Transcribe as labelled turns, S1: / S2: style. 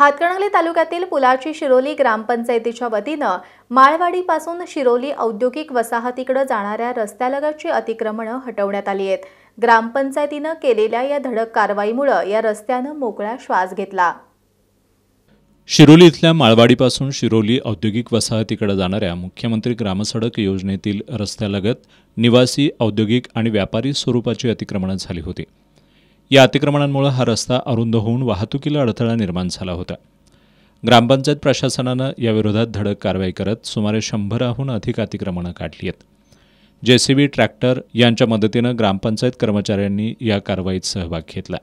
S1: हातकणंगले तालुक्यातील पुलाची शिरोली ग्रामपंचायतीच्या वतीनं माळवाडीपासून शिरोली औद्योगिक वसाहतीकडे जाणाऱ्या रस्त्यालगतची अतिक्रमणं हटवण्यात आली आहेत ग्रामपंचायतीनं केलेल्या या धडक कारवाईमुळं या रस्त्यानं मोकळा श्वास घेतला
S2: शिरोली इथल्या माळवाडीपासून शिरोली औद्योगिक वसाहतीकडे जाणाऱ्या मुख्यमंत्री ग्रामसडक योजनेतील रस्त्यालगत निवासी औद्योगिक आणि व्यापारी स्वरूपाची अतिक्रमणं झाली होती या अतिक्रमणांमुळे हा रस्ता अरुंद होऊन वाहतुकीला अडथळा निर्माण झाला होता ग्रामपंचायत प्रशासनानं याविरोधात धडक कारवाई करत सुमारे शंभराहून अधिक अतिक्रमणं काढली आहेत जेसीबी ट्रॅक्टर यांच्या मदतीनं ग्रामपंचायत कर्मचाऱ्यांनी या कारवाईत सहभाग घेतला